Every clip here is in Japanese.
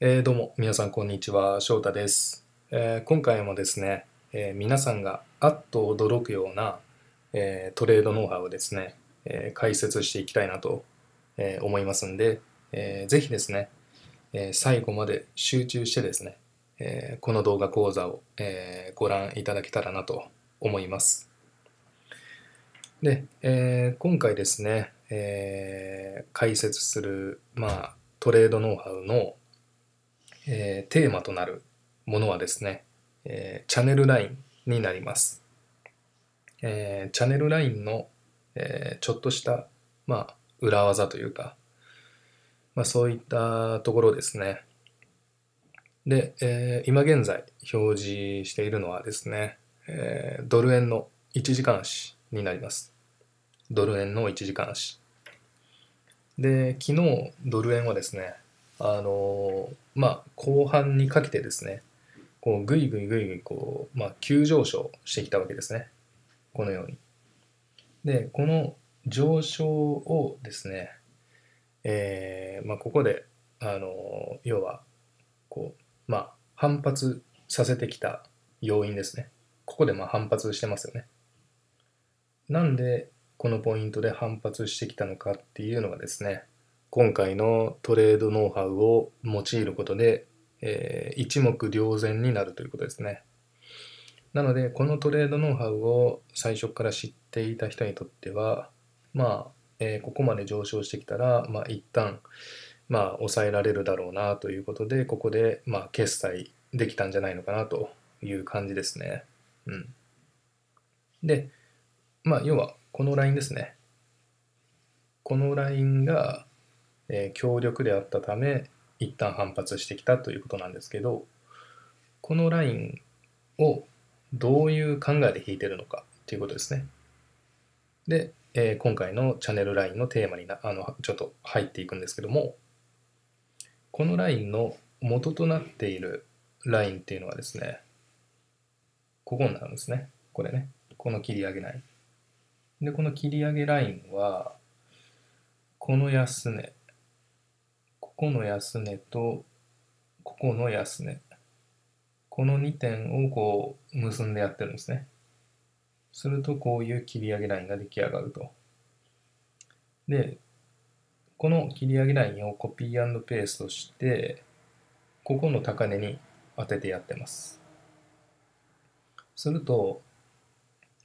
えー、どうも、皆さん、こんにちは。翔太です。えー、今回もですね、えー、皆さんがあっと驚くような、えトレードノウハウをですね、え解説していきたいなと、え思いますんで、えー、ぜひですね、え最後まで集中してですね、えこの動画講座を、えご覧いただけたらなと思います。で、え今回ですね、え解説する、まあ、トレードノウハウの、えー、テーマとなるものはですね、えー、チャンネルラインになります。えー、チャンネルラインの、えー、ちょっとした、まあ、裏技というか、まあ、そういったところですね。で、えー、今現在表示しているのはですね、えー、ドル円の1時間足になります。ドル円の1時間足。で、昨日ドル円はですね、あのまあ、後半にかけてですね、こうぐいぐいぐいぐいこう、まあ、急上昇してきたわけですね。このように。で、この上昇をですね、えーまあ、ここで、あの要はこう、まあ、反発させてきた要因ですね。ここでまあ反発してますよね。なんでこのポイントで反発してきたのかっていうのがですね、今回のトレードノウハウを用いることで、えー、一目瞭然になるということですね。なので、このトレードノウハウを最初から知っていた人にとっては、まあ、えー、ここまで上昇してきたら、まあ、一旦、まあ、抑えられるだろうなということで、ここで、まあ、決済できたんじゃないのかなという感じですね。うん。で、まあ、要は、このラインですね。このラインが、えー、強力であったため一旦反発してきたということなんですけどこのラインをどういう考えで引いてるのかということですね。で、えー、今回のチャンネルラインのテーマになあのちょっと入っていくんですけどもこのラインの元となっているラインっていうのはですねここになるんですねこれねこの切り上げラインでこの切り上げラインはこの安値この安値とここの安値。この2点をこう結んでやってるんですね。するとこういう切り上げラインが出来上がると。で、この切り上げラインをコピーペーストして、ここの高値に当ててやってます。すると、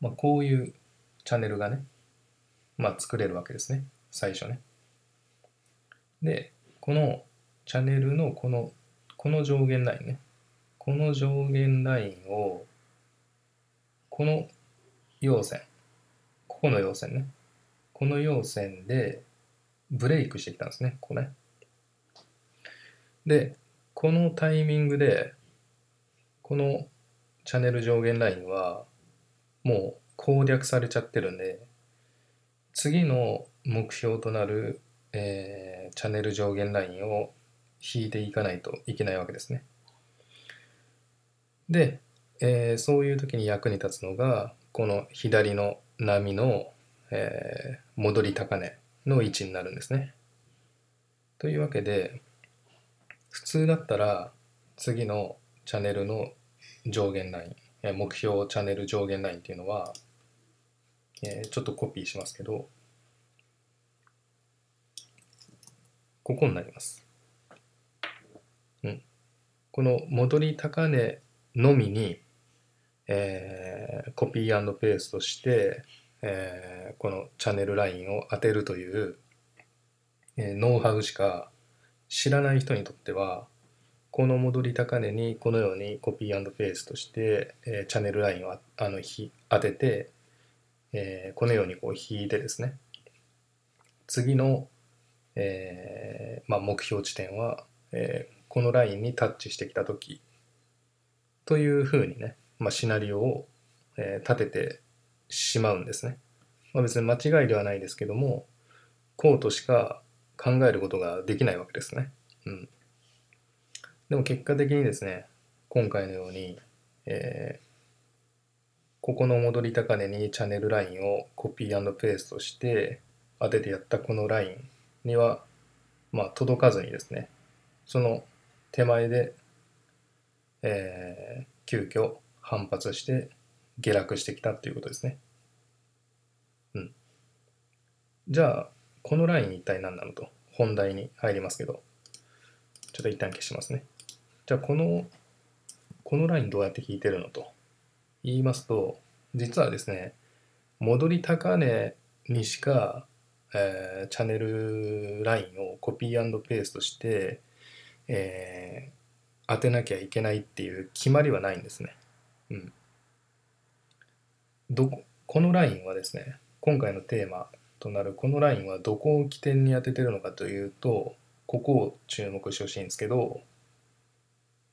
まあ、こういうチャンネルがね、まあ、作れるわけですね。最初ね。で、このチャンネルのこの、この上限ラインね。この上限ラインを、この要線、ここの要線ね。この要線でブレイクしてきたんですね、ここね。で、このタイミングで、このチャンネル上限ラインは、もう攻略されちゃってるんで、次の目標となるえー、チャンネル上限ラインを引いていかないといけないわけですね。で、えー、そういう時に役に立つのがこの左の波の、えー、戻り高値の位置になるんですね。というわけで普通だったら次のチャンネルの上限ライン、え目標チャンネル上限ラインっていうのは、えちょっとコピーしますけどここになります。うん、この戻り高値のみに、えー、コピーペーストして、えー、このチャンネルラインを当てるという、えー、ノウハウしか知らない人にとってはこの戻り高値にこのようにコピーペーストして、えー、チャンネルラインをあの当てて、えー、このようにこう引いてですね次のえー、まあ、目標地点は、えー、このラインにタッチしてきた時というふうにね、まあ、シナリオを、えー、立ててしまうんですね。まあ、別に間違いではないですけどもこうとしか考えることができないわけですね。うん、でも結果的にですね今回のように、えー、ここの戻り高値にチャンネルラインをコピーペーストして当ててやったこのラインには、まあ、届かずにですね、その手前で、えー、急遽反発して下落してきたっていうことですね。うん。じゃあ、このライン一体何なのと、本題に入りますけど、ちょっと一旦消しますね。じゃあ、この、このラインどうやって引いてるのと言いますと、実はですね、戻り高値にしかえー、チャンネルラインをコピーペーストして、えー、当てなきゃいけないっていう決まりはないんですね。うん。どこ、このラインはですね、今回のテーマとなるこのラインはどこを起点に当ててるのかというと、ここを注目してほしいんですけど、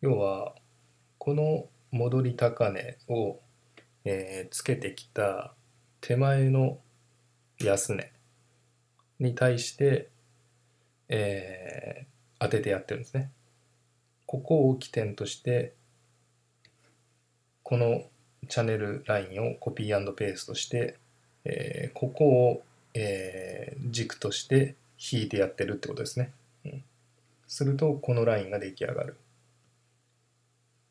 要は、この戻り高値を、えー、つけてきた手前の安値。に対して、えー、当ててやってるんですね。ここを起点として、このチャンネルラインをコピーペーストして、えー、ここを、えー、軸として引いてやってるってことですね。うん、すると、このラインが出来上がる。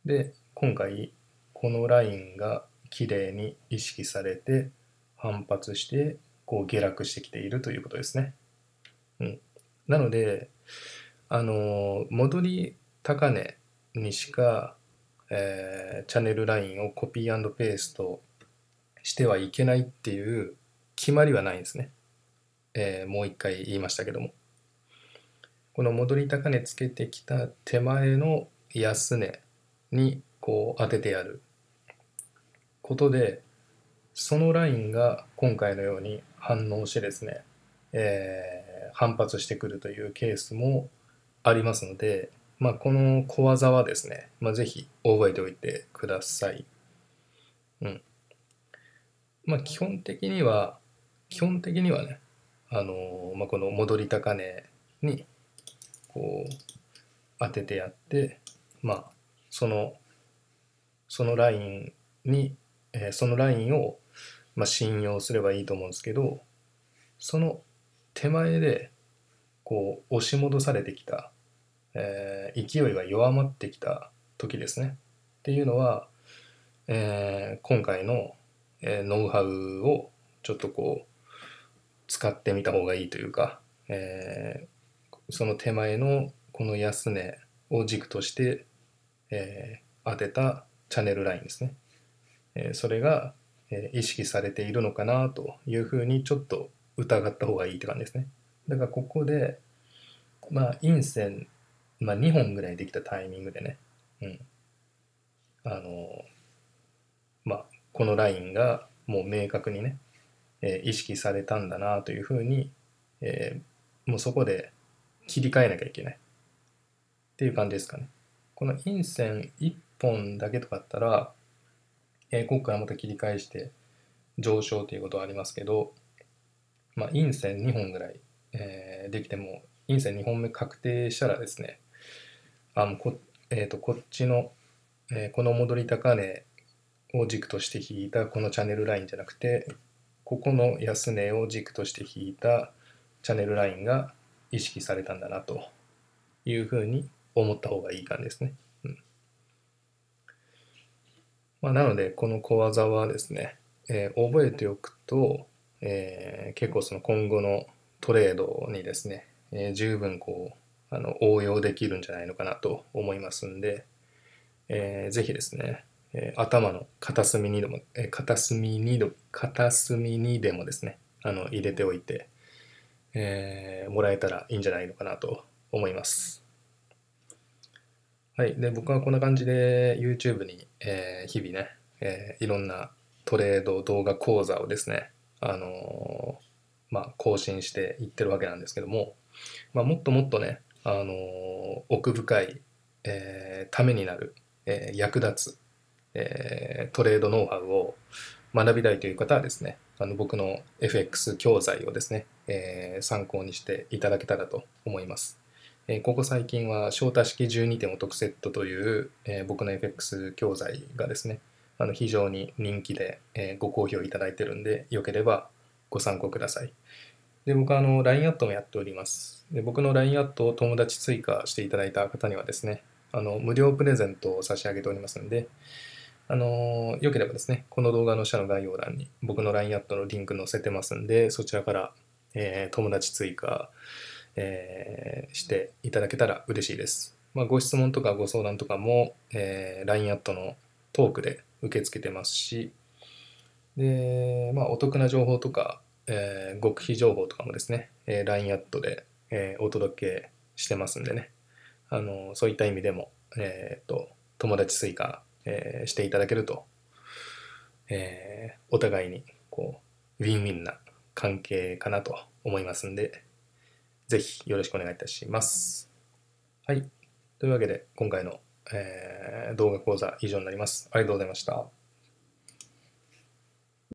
で、今回、このラインが綺麗に意識されて、反発して、こう下落してきているということですね。うん、なので、あの戻り高値にしか、えー、チャンネルラインをコピーペーストしてはいけないっていう決まりはないんですね。えー、もう一回言いましたけども。この戻り高値つけてきた手前の安値にこう当ててやることで、そのラインが今回のように反応してですね、えー、反発してくるというケースもありますので、まあ、この小技はですね、まあ、ぜひ覚えておいてください。うん。まあ、基本的には、基本的にはね、あのー、まあ、この戻り高値に、こう、当ててやって、まあ、その、そのラインに、えー、そのラインをまあ、信用すればいいと思うんですけどその手前でこう押し戻されてきた、えー、勢いが弱まってきた時ですねっていうのは、えー、今回の、えー、ノウハウをちょっとこう使ってみた方がいいというか、えその手前のこの安値を軸として、え当てたチャンネルラインですね、えそれがえ意識されているのかなというふうにちょっと疑った方がいいって感じですね。だからここで、まあ、陰線、まあ、2本ぐらいできたタイミングでね、うん。あの、まあ、このラインがもう明確にね、えー、意識されたんだなというふうに、えー、もうそこで切り替えなきゃいけない。っていう感じですかね。この陰線1本だけとかあったら、えー、ここからまた切り返して上昇ということはありますけど、まあ、陰線2本ぐらい、えー、できても陰線2本目確定したらですねあのこ,、えー、とこっちの、えー、この戻り高値を軸として引いたこのチャンネルラインじゃなくてここの安値を軸として引いたチャンネルラインが意識されたんだなというふうに思った方がいい感じですね。まあ、なので、この小技はですね、えー、覚えておくと、えー、結構その今後のトレードにですね、えー、十分こう、あの応用できるんじゃないのかなと思いますんで、えー、ぜひですね、えー、頭の片隅にでも、えー、片隅にで片隅にでもですね、あの入れておいて、えー、もらえたらいいんじゃないのかなと思います。はい。で、僕はこんな感じで YouTube に、えー、日々ね、えー、いろんなトレード動画講座をですね、あのー、まあ、更新していってるわけなんですけども、まあ、もっともっとね、あの奥深い、えためになる、え役立つ、えトレードノウハウを学びたいという方はですね、あの僕の FX 教材をですね、え参考にしていただけたらと思います。えここ最近は小太式12点を解くセットという、え僕の FX 教材がですね、あの非常に人気で、えご好評いただいてるんで、よければご参考ください。で、僕はあの LINE アットもやっております。で僕の LINE アットを友達追加していただいた方にはですね、あの無料プレゼントを差し上げておりますので、あのー、よければですね、この動画の下の概要欄に僕の LINE アットのリンク載せてますんで、そちらから、え友達追加、えー、していただけたら嬉しいです。まあ、ご質問とかご相談とかも、えー、LINE アットのトークで受け付けてますし、で、まあ、お得な情報とか、えー、極秘情報とかもですね、えー、LINE アットで、えー、お届けしてますんでね、あのそういった意味でも、えー、と、友達追加、えー、していただけると、えー、お互いに、こう、ウィンウィンな関係かなと思いますんで、ぜひよろしくお願いいたします。はい。というわけで、今回の、えー、動画講座以上になります。ありがとうございました。